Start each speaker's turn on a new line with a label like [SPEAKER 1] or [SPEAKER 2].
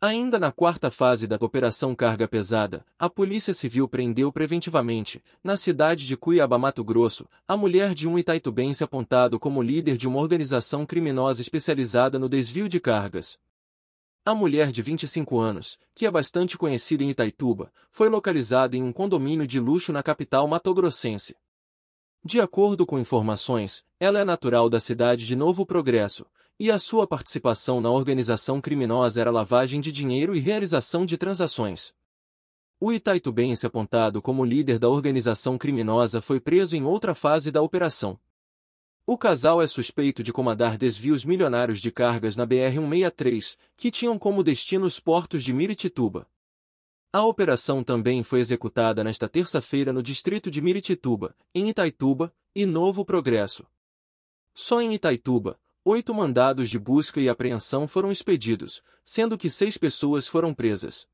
[SPEAKER 1] Ainda na quarta fase da Operação Carga Pesada, a Polícia Civil prendeu preventivamente, na cidade de Cuiabá, Mato Grosso, a mulher de um itaitubense apontado como líder de uma organização criminosa especializada no desvio de cargas. A mulher de 25 anos, que é bastante conhecida em Itaituba, foi localizada em um condomínio de luxo na capital matogrossense. De acordo com informações, ela é natural da cidade de Novo Progresso, e a sua participação na organização criminosa era lavagem de dinheiro e realização de transações. O Itaitubense apontado como líder da organização criminosa foi preso em outra fase da operação. O casal é suspeito de comandar desvios milionários de cargas na BR-163, que tinham como destino os portos de Miritituba. A operação também foi executada nesta terça-feira no distrito de Miritituba, em Itaituba, e Novo Progresso. Só em Itaituba, oito mandados de busca e apreensão foram expedidos, sendo que seis pessoas foram presas,